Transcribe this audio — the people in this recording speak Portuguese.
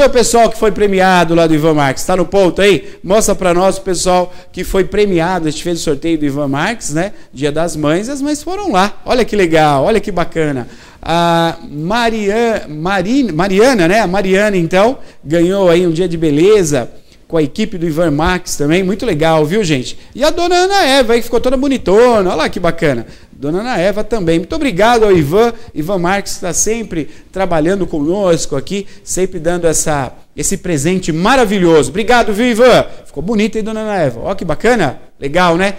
Cadê o pessoal que foi premiado lá do Ivan Marques? Está no ponto aí? Mostra para nós o pessoal que foi premiado. A gente fez o sorteio do Ivan Marques, né? Dia das Mães, as mães foram lá. Olha que legal, olha que bacana. A Mariana, Mariana, né? A Mariana, então, ganhou aí um dia de beleza com a equipe do Ivan Marques também, muito legal, viu, gente? E a dona Ana Eva aí, que ficou toda bonitona, olha lá que bacana. Dona Ana Eva também. Muito obrigado ao Ivan. Ivan Marques está sempre trabalhando conosco aqui, sempre dando essa, esse presente maravilhoso. Obrigado, viu, Ivan? Ficou bonita aí, Dona Ana Eva. Olha que bacana. Legal, né?